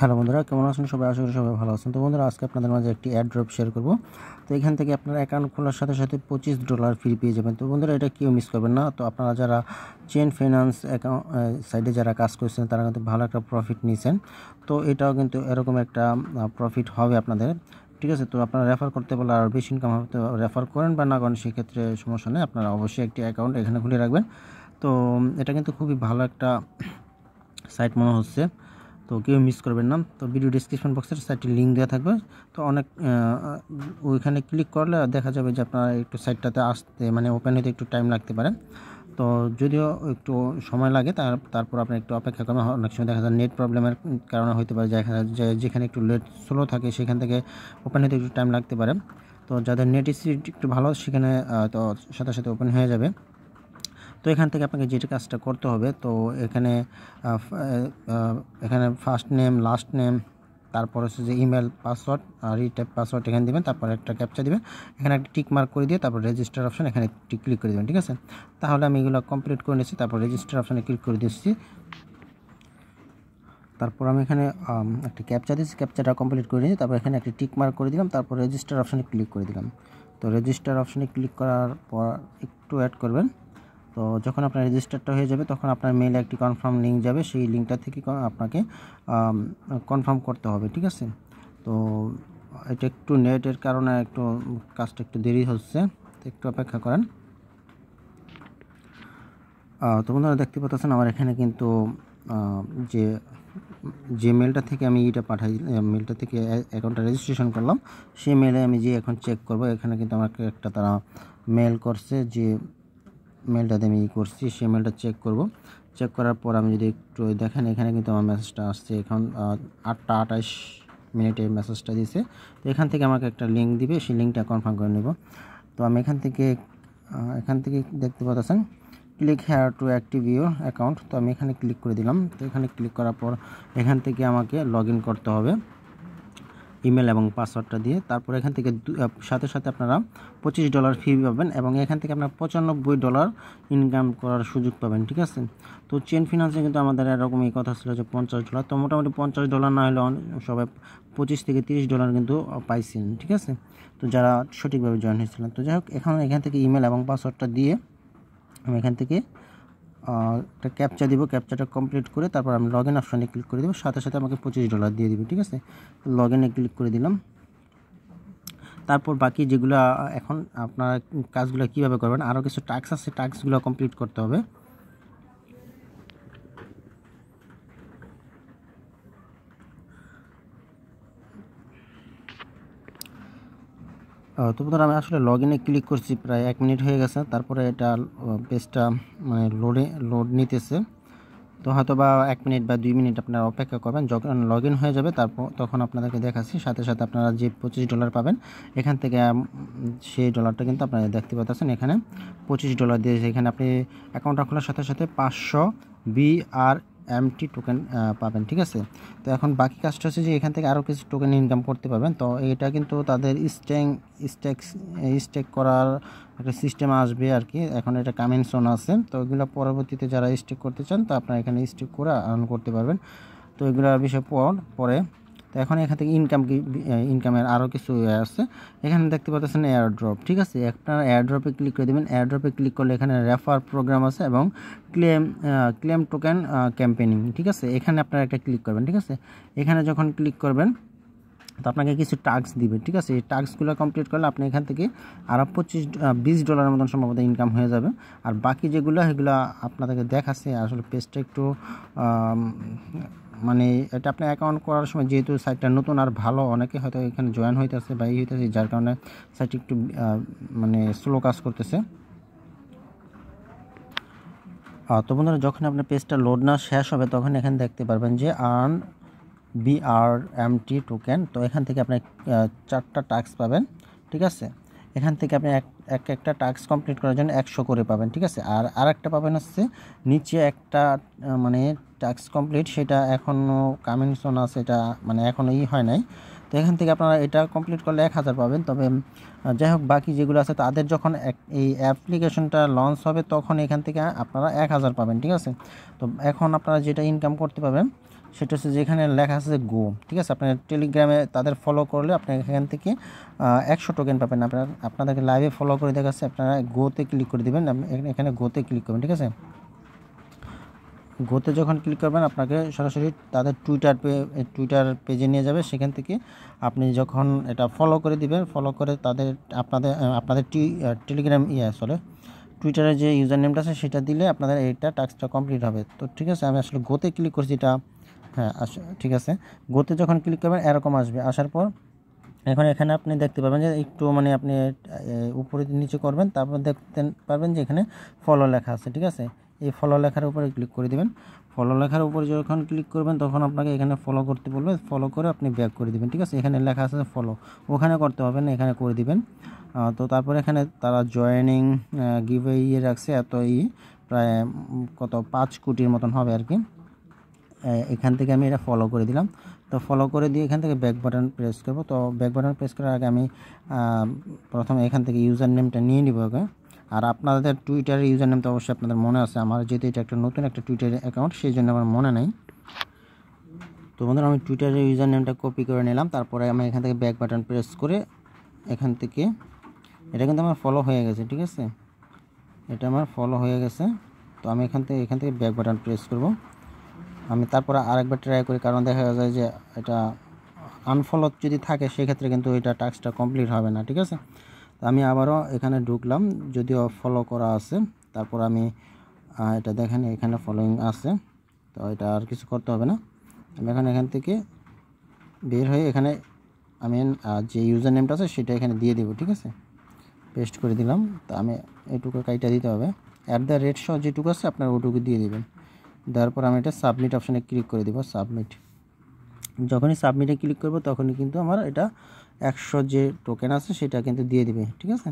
hello বন্ধুরা কেমন আছেন সবাই আশা করি সবাই ভালো আছেন তো বন্ধুরা আজকে আপনাদের মাঝে একটি অ্যাড ড্রপ শেয়ার করব তো এখান থেকে আপনারা অ্যাকাউন্ট খোলার সাথে সাথে পঁচিশ ডলার ফ্রি পেয়ে যাবেন তো বন্ধুরা এটা কেউ মিস করবেন না তো আপনারা যারা চেন ফিনান্স অ্যাকাউন্ট সাইডে যারা কাজ করছেন তারা কিন্তু ভালো একটা প্রফিট নিয়েছেন তো এটাও কিন্তু এরকম একটা প্রফিট হবে আপনাদের ঠিক আছে তো আপনারা রেফার করতে পারলে আর বেশি ইনকাম হবে তো রেফার করেন বা না করেন সেক্ষেত্রে সমস্যা নেই আপনারা অবশ্যই একটি অ্যাকাউন্ট এখানে খুলে রাখবেন তো এটা কিন্তু খুবই ভালো একটা সাইট মনে হচ্ছে তো কেউ মিস করবেন না তো ভিডিও ডিসক্রিপশন বক্সের সাইটটি লিঙ্ক দেওয়া থাকবে তো অনেক ওইখানে ক্লিক করলে দেখা যাবে যে আপনার একটু সাইটটাতে আসতে মানে ওপেন হতে একটু টাইম লাগতে পারে তো যদিও একটু সময় লাগে তার তারপর আপনি একটু অপেক্ষা করবেন অনেক সময় দেখা যায় নেট প্রবলেমের কারণে হতে পারে যে যেখানে একটু লেট স্লো থাকে সেখান থেকে ওপেন হতে একটু টাইম লাগতে পারে তো যাদের নেট স্পিড একটু ভালো সেখানে তো সাথে সাথে ওপেন হয়ে যাবে তো এখান থেকে আপনাকে যেটা কাজটা করতে হবে তো এখানে এখানে ফার্স্ট নেম লাস্ট নেম তারপর হচ্ছে যে ইমেল পাসওয়ার্ড আর রিট্যাপ পাসওয়ার্ড এখানে দেবেন তারপর একটা ক্যাপচা দেবেন এখানে একটা টিক মার্ক করে দিয়ে তারপর রেজিস্টার অপশন এখানে ক্লিক করে দেবেন ঠিক আছে তাহলে আমি এগুলো কমপ্লিট করে নিচ্ছি তারপর রেজিস্টার অপশানে ক্লিক করে দিচ্ছি তারপর আমি এখানে একটি ক্যাপচা দিয়েছি ক্যাপচাটা কমপ্লিট করে নিয়েছি তারপর এখানে একটি টিক মার্ক করে দিলাম তারপর রেজিস্টার অপশানে ক্লিক করে দিলাম তো রেজিস্টার অপশানে ক্লিক করার পর একটু অ্যাড করবেন তো যখন আপনার রেজিস্টারটা হয়ে যাবে তখন আপনার মেলে একটি কনফার্ম লিঙ্ক যাবে সেই লিঙ্কটা থেকে আপনাকে কনফার্ম করতে হবে ঠিক আছে তো এটা একটু নেটের কারণে একটু কাজটা একটু দেরি হচ্ছে একটু অপেক্ষা করেন তো বন্ধুরা দেখতে পাচ্ছেন আমার এখানে কিন্তু যে যে মেলটা থেকে আমি এটা পাঠাই মেলটা থেকে অ্যাকাউন্টটা রেজিস্ট্রেশন করলাম সেই মেলে আমি যে এখন চেক করব এখানে কিন্তু আমাকে একটা তারা মেল করছে যে মেলটাতে আমি করছি সেই মেলটা চেক করব চেক করার পর আমি যদি একটু দেখেন এখানে কিন্তু আমার মেসেজটা আসছে এখন আটটা আঠাশ মিনিটে মেসেজটা দিছে তো এখান থেকে আমাকে একটা লিঙ্ক দিবে সেই লিঙ্কটা কনফার্ম করে নেব তো আমি এখান থেকে এখান থেকে দেখতে পাচ্ছেন click here to active your account তো আমি এখানে ক্লিক করে দিলাম তো এখানে ক্লিক করার পর এখান থেকে আমাকে লগ করতে হবে ইমেল এবং পাসওয়ার্ডটা দিয়ে তারপর এখান থেকে সাথে সাথে আপনারা পঁচিশ ডলার ফি পাবেন এবং এখান থেকে আপনারা পঁচানব্বই ডলার ইনকাম করার সুযোগ পাবেন ঠিক আছে তো চেন ফিনান্সে কিন্তু আমাদের এরকমই কথা ছিল যে পঞ্চাশ ডলার তো মোটামুটি পঞ্চাশ ডলার না হলে সবাই পঁচিশ থেকে তিরিশ ডলার কিন্তু পাইছেন ঠিক আছে তো যারা সঠিকভাবে জয়েন হয়েছিলেন তো যাই হোক এখন এখান থেকে ইমেল এবং পাসওয়ার্ডটা দিয়ে আমি এখান থেকে একটা ক্যাপচা দিব ক্যাপচাটা কমপ্লিট করে তারপর আমি লগ ইন অপশানে ক্লিক করে দেবো সাথে সাথে আমাকে পঁচিশ ডলার দিয়ে দিবে ঠিক আছে লগ ইনে ক্লিক করে দিলাম তারপর বাকি যেগুলো এখন আপনারা কাজগুলো কিভাবে করবেন আরও কিছু টাস্ক আছে টাস্কগুলো কমপ্লিট করতে হবে তো বন্ধুরা আমি আসলে লগ ইনে ক্লিক করছি প্রায় এক মিনিট হয়ে গেছে তারপরে এটা পেজটা মানে লোডে লোড নিতেছে তো হয়তো বা এক মিনিট বা দুই মিনিট আপনারা অপেক্ষা করবেন যখন লগ ইন হয়ে যাবে তারপর তখন আপনাদেরকে দেখাচ্ছি সাথে সাথে আপনারা যে পঁচিশ ডলার পাবেন এখান থেকে সেই ডলারটা কিন্তু আপনারা দেখতে পাচ্ছেন এখানে পঁচিশ ডলার দিয়েছে এখানে আপনি অ্যাকাউন্টটা খোলার সাথে সাথে পাঁচশো বিআর এমটি টোকেন পাবেন ঠিক আছে তো এখন বাকি কাজটা হচ্ছে যে এখান থেকে আরও কিছু টোকেন ইনকাম করতে পারবেন তো এটা কিন্তু তাদের স্ট্যাং স্ট্যাক স্ট্যাক করার একটা সিস্টেম আসবে আর কি এখন এটা কামেন্টসন আছে তো এগুলো পরবর্তীতে যারা স্টেক করতে চান তো আপনারা এখানে স্টেক করে আর্ন করতে পারবেন তো এগুলোর বিষয় পর পরে তো এখন এখান থেকে ইনকাম কি ইনকামের আরও কিছু আছে এখানে দেখতে পাচ্ছেন এয়ারড্রপ ঠিক আছে আপনারা এয়ারড্রপে ক্লিক করে দেবেন এয়ারড্রপে ক্লিক করলে এখানে রেফার প্রোগ্রাম আছে এবং ক্লেম ক্লেম টোকেন ক্যাম্পেনিং ঠিক আছে এখানে আপনারা একটা ক্লিক করবেন ঠিক আছে এখানে যখন ক্লিক করবেন তো আপনাকে কিছু টাস্ক দিবে ঠিক আছে এই টাস্কগুলো কমপ্লিট করলে আপনি এখান থেকে আরও পঁচিশ বিশ ডলারের মতন সম্ভবত ইনকাম হয়ে যাবে আর বাকি যেগুলো সেগুলো আপনাদেরকে দেখাচ্ছে আসলে পেজটা একটু মানে এটা আপনি অ্যাকাউন্ট করার সময় যেহেতু সাইটটা নতুন আর ভালো অনেকে হয়তো এখানে জয়েন হইতেছে বা ই হইতেছে যার কারণে সাইট একটু মানে স্লো কাজ করতেছে তো বন্ধুরা যখন আপনার পেজটা লোড না শেষ হবে তখন এখানে দেখতে পারবেন যে আর্ন বিআরএমটি টোকেন তো এখান থেকে আপনি চারটা টাস্ক পাবেন ঠিক আছে এখান থেকে আপনি এক একটা টাস্ক কমপ্লিট করার জন্য একশো করে পাবেন ঠিক আছে আর আর একটা পাবেন হচ্ছে নিচে একটা মানে টাস্ক কমপ্লিট সেটা এখনও কামিংসন আছে এটা মানে এখনও ই হয় নাই তো এখান থেকে আপনারা এটা কমপ্লিট করলে এক হাজার পাবেন তবে যাই হোক বাকি যেগুলো আছে তাদের যখন এই অ্যাপ্লিকেশনটা লঞ্চ হবে তখন এখান থেকে আপনারা এক হাজার পাবেন ঠিক আছে তো এখন আপনারা যেটা ইনকাম করতে পারবেন সেটা হচ্ছে যেখানে লেখা আছে গো ঠিক আছে আপনার টেলিগ্রামে তাদের ফলো করলে আপনি এখান থেকে একশো টোকেন পাবেন আপনার আপনাদেরকে লাইভে ফলো করে দেখা যাচ্ছে আপনারা গোতে ক্লিক করে দেবেন এখানে গোতে ক্লিক করবেন ঠিক আছে গোতে যখন ক্লিক করবেন আপনাকে সরাসরি তাদের টুইটার পে টুইটার পেজে নিয়ে যাবে সেখান থেকে আপনি যখন এটা ফলো করে দিবেন ফলো করে তাদের আপনাদের আপনাদের টি টেলিগ্রাম ইয়ে আসলে টুইটারে যে ইউজার নেমটা আছে সেটা দিলে আপনাদের এইটা টাস্কটা কমপ্লিট হবে তো ঠিক আছে আমি আসলে গোতে ক্লিক করছি এটা হ্যাঁ আস ঠিক আছে গতি যখন ক্লিক করবেন এরকম আসবে আসার পর এখন এখানে আপনি দেখতে পাবেন যে একটু মানে আপনি উপরে নিচে করবেন তারপর দেখতে পারবেন যে এখানে ফলো লেখা আছে ঠিক আছে এই ফলো লেখার উপরে ক্লিক করে দেবেন ফলো লেখার উপরে যখন ক্লিক করবেন তখন আপনাকে এখানে ফলো করতে বলবে ফলো করে আপনি ব্যাক করে দেবেন ঠিক আছে এখানে লেখা আছে ফলো ওখানে করতে পারবেন এখানে করে দিবেন তো তারপর এখানে তারা জয়েনিং গিভে ইয়ে রাখছে এত ই প্রায় কত পাঁচ কোটির মতন হবে আর কি এখান থেকে আমি এটা ফলো করে দিলাম তো ফলো করে দিয়ে এখান থেকে ব্যাক বাটন প্রেস করব তো ব্যাক বাটন প্রেস করার আগে আমি প্রথমে এখান থেকে ইউজার নেমটা নিয়ে নিব ওকে আর আপনাদের টুইটারের ইউজার নেম তো অবশ্যই আপনাদের মনে আছে আমার যেহেতু এটা একটা নতুন একটা টুইটার অ্যাকাউন্ট সেই জন্য আমার মনে নেই তো বন্ধুরা আমি টুইটারের ইউজার নেমটা কপি করে নিলাম তারপরে আমি এখান থেকে ব্যাক বাটন প্রেস করে এখান থেকে এটা কিন্তু আমার ফলো হয়ে গেছে ঠিক আছে এটা আমার ফলো হয়ে গেছে তো আমি এখান থেকে এখান থেকে ব্যাক বাটন প্রেস করব আমি তারপরে আরেকবার ট্রাই করি কারণ দেখা যায় যে এটা আনফলত যদি থাকে সেক্ষেত্রে কিন্তু এটা টাস্কটা কমপ্লিট হবে না ঠিক আছে তো আমি আবারও এখানে ঢুকলাম যদিও ফলো করা আছে তারপর আমি এটা দেখেন এখানে ফলোয়িং আছে তো এটা আর কিছু করতে হবে না আমি এখন এখান থেকে বের হয়ে এখানে আমি যে ইউজার নেমটা আছে সেটা এখানে দিয়ে দেবো ঠিক আছে পেস্ট করে দিলাম তো আমি এটুকু কাইটা দিতে হবে অ্যাট দ্য রেট সহ যেটুকু আছে আপনার ওটুকু দিয়ে দেবেন দেওয়ার পর আমি এটা সাবমিট অপশানে ক্লিক করে দেবো সাবমিট যখনই সাবমিটে ক্লিক করব তখনই কিন্তু আমার এটা একশো যে টোকেন আছে সেটা কিন্তু দিয়ে দিবে ঠিক আছে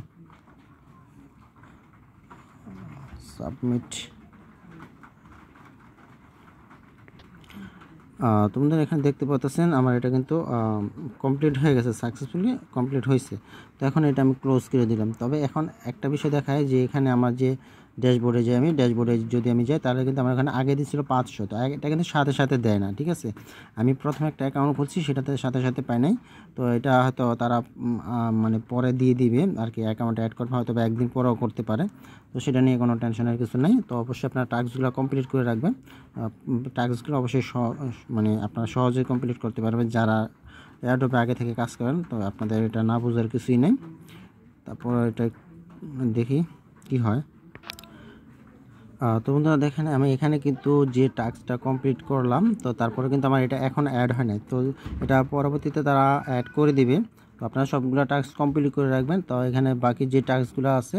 সাবমিট তোমাদের এখানে দেখতে পাচ্ছেন আমার এটা কিন্তু কমপ্লিট হয়ে গেছে সাকসেসফুলি কমপ্লিট হয়েছে তো এখন এটা আমি ক্লোজ করে দিলাম তবে এখন একটা বিষয় দেখায় যে এখানে আমার যে ড্যাশবোর্ডে যাই আমি ড্যাশবোর্ডে যদি আমি যাই তাহলে কিন্তু আমার এখানে আগে দিয়েছিল পাঁচশো তো এটা কিন্তু সাথে সাথে দেয় না ঠিক আছে আমি প্রথমে একটা অ্যাকাউন্ট খুলছি সেটাতে সাথে সাথে পাই নাই তো এটা হয়তো তারা মানে পরে দিয়ে দিবে আর কি অ্যাকাউন্টে অ্যাড করবে হয়তো বা একদিন পরেও করতে পারে তো সেটা নিয়ে কোনো টেনশনের কিছু নেই তো অবশ্যই আপনার টাস্কগুলো কমপ্লিট করে রাখবেন টাস্কগুলো অবশ্যই মানে আপনারা সহজেই কমপ্লিট করতে পারবেন যারা এয়ারড্রপে আগে থেকে কাজ করেন তো আপনাদের এটা না বোঝার কিছুই নেই তারপর এটা দেখি কি হয় তো বন্ধুরা দেখেন আমি এখানে কিন্তু যে টাস্কটা কমপ্লিট করলাম তো তারপরে কিন্তু আমার এটা এখন অ্যাড হয় নাই তো এটা পরবর্তীতে তারা অ্যাড করে দিবে তো আপনারা সবগুলো টাস্ক কমপ্লিট করে রাখবেন তো এখানে বাকি যে টাস্কগুলো আছে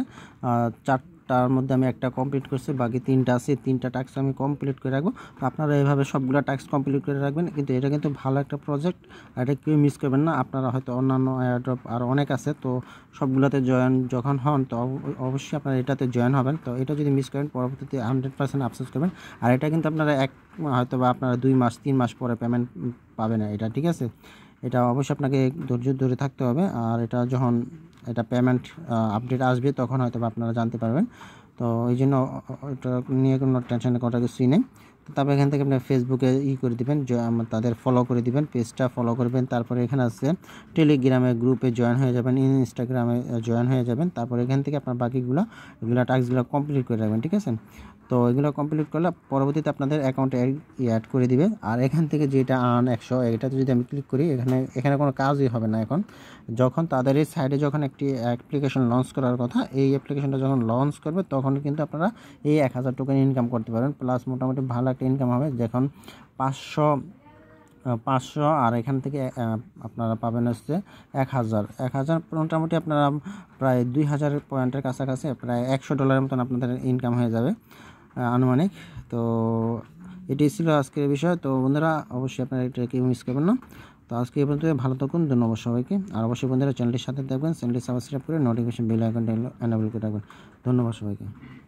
চার তার মধ্যে আমি একটা কমপ্লিট করছি বাকি তিনটা আছে তিনটা টাস্ক আমি কমপ্লিট করে রাখবো তো আপনারা এভাবে সবগুলো টাস্ক কমপ্লিট করে রাখবেন কিন্তু এটা কিন্তু ভালো একটা প্রজেক্ট এটা কেউ মিস করবেন না আপনারা হয়তো অন্যান্য এয়ারড্রপ আর অনেক আছে তো সবগুলোতে জয়েন যখন হন তো অবশ্যই আপনারা এটাতে জয়েন হবেন তো এটা যদি মিস করেন পরবর্তীতে হান্ড্রেড পার্সেন্ট আফসেস করবেন আর এটা কিন্তু আপনারা এক হয়তো বা আপনারা দুই মাস তিন মাস পরে পেমেন্ট পাবেন এটা ঠিক আছে এটা অবশ্যই আপনাকে ধৈর্য ধরে থাকতে হবে আর এটা যখন এটা পেমেন্ট আপডেট আসবে তখন হয়তো আপনারা জানতে পারবেন তো এই জন্য এটা নিয়ে কোনো টেনশন করার কিছুই নেই তারপর এখান থেকে আপনি ফেসবুকে ই করে দেবেন তাদের ফলো করে দিবেন পেজটা ফলো করবেন তারপরে এখানে আসছে টেলিগ্রামে গ্রুপে জয়েন হয়ে যাবেন ইনস্টাগ্রামে জয়েন হয়ে যাবেন তারপরে এখান থেকে আপনার বাকিগুলো এগুলো টাস্কগুলো কমপ্লিট করে রাখবেন ঠিক আছে তো এগুলো কমপ্লিট করলে পরবর্তীতে আপনাদের অ্যাকাউন্টে অ্যাড করে দিবে আর এখান থেকে যেটা আন একশো এটাতে যদি আমি ক্লিক করি এখানে এখানে কোনো কাজই হবে না এখন যখন তাদের এই সাইডে যখন একটি অ্যাপ্লিকেশন লঞ্চ করার কথা এই অ্যাপ্লিকেশনটা যখন লঞ্চ করবে তখন কিন্তু আপনারা এই এক হাজার টোকেন ইনকাম করতে পারেন প্লাস মোটামুটি ভালো একটা ইনকাম হবে যখন পাঁচশো পাঁচশো আর এখান থেকে আপনারা পাবেন হচ্ছে এক হাজার এক হাজার মোটামুটি আপনারা প্রায় দুই হাজার পয়েন্টের কাছাকাছি প্রায় একশো ডলারের মতন আপনাদের ইনকাম হয়ে যাবে আনুমানিক তো এটি ছিল আজকের বিষয় তো বন্ধুরা অবশ্যই আপনারা কেউ মিস করবেন না তো আজকে এই পর্যন্ত ভালো থাকুন ধন্যবাদ সবাইকে আর অবশ্যই বন্ধুরা চ্যানেলটির সাথে থাকবেন চ্যানেলটি সাবস্ক্রাইব করে নোটিফিকেশন বেল আইকনটা এনেবল করে রাখবেন ধন্যবাদ সবাইকে